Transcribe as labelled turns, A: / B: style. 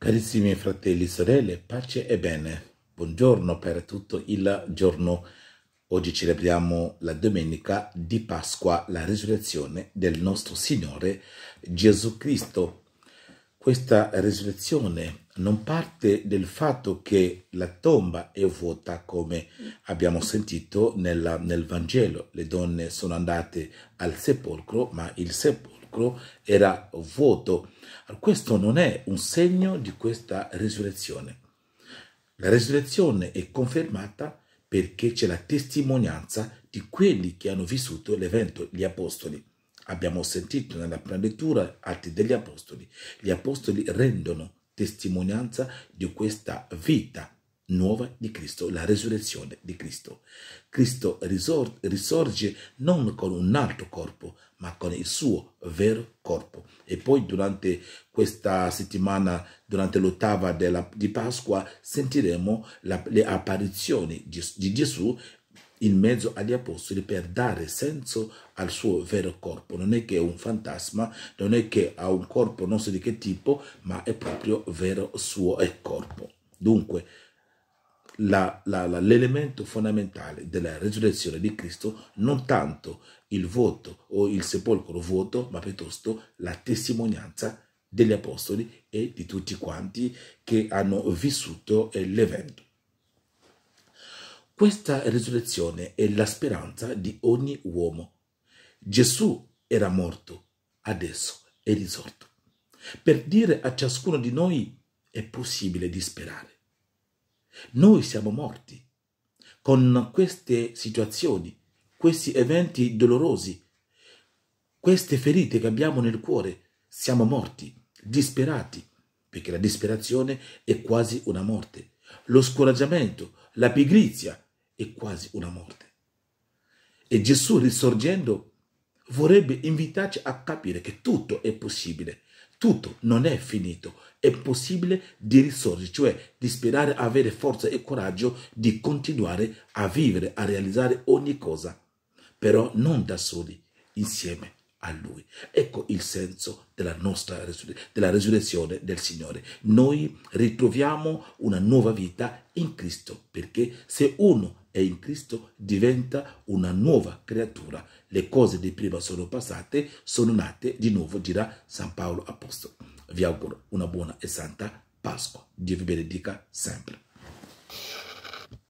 A: Carissimi fratelli e sorelle, pace e bene. Buongiorno per tutto il giorno. Oggi celebriamo la domenica di Pasqua, la risurrezione del nostro Signore Gesù Cristo. Questa risurrezione non parte del fatto che la tomba è vuota come abbiamo sentito nella, nel Vangelo. Le donne sono andate al sepolcro, ma il sepolcro sepolcro era vuoto. Questo non è un segno di questa risurrezione. La risurrezione è confermata perché c'è la testimonianza di quelli che hanno vissuto l'evento, gli apostoli. Abbiamo sentito nella prima lettura Atti degli Apostoli. Gli apostoli rendono testimonianza di questa vita nuova di Cristo, la resurrezione di Cristo. Cristo risor- risorge non con un altro corpo, ma con il suo vero corpo. E poi durante questa settimana, durante l'ottava della, di Pasqua, sentiremo la, le apparizioni di, di Gesù in mezzo agli apostoli per dare senso al suo vero corpo. Non è che è un fantasma, non è che ha un corpo non so di che tipo, ma è proprio vero suo corpo. Dunque, la, la, la, l'elemento fondamentale della resurrezione di Cristo non tanto il voto o il sepolcro vuoto, ma piuttosto la testimonianza degli apostoli e di tutti quanti che hanno vissuto l'evento. Questa risurrezione è la speranza di ogni uomo. Gesù era morto, adesso è risorto. Per dire a ciascuno di noi è possibile disperare noi siamo morti con queste situazioni, questi eventi dolorosi, queste ferite che abbiamo nel cuore. Siamo morti, disperati, perché la disperazione è quasi una morte. Lo scoraggiamento, la pigrizia è quasi una morte. E Gesù risorgendo vorrebbe invitarci a capire che tutto è possibile, tutto non è finito, è possibile di risorgere, cioè di sperare, avere forza e coraggio di continuare a vivere, a realizzare ogni cosa, però non da soli, insieme a Lui. Ecco il senso della nostra resur- della resurrezione del Signore. Noi ritroviamo una nuova vita in Cristo, perché se uno e in Cristo diventa una nuova creatura. Le cose di prima sono passate, sono nate di nuovo, dirà San Paolo Apostolo. Vi auguro una buona e santa Pasqua. Dio vi benedica sempre.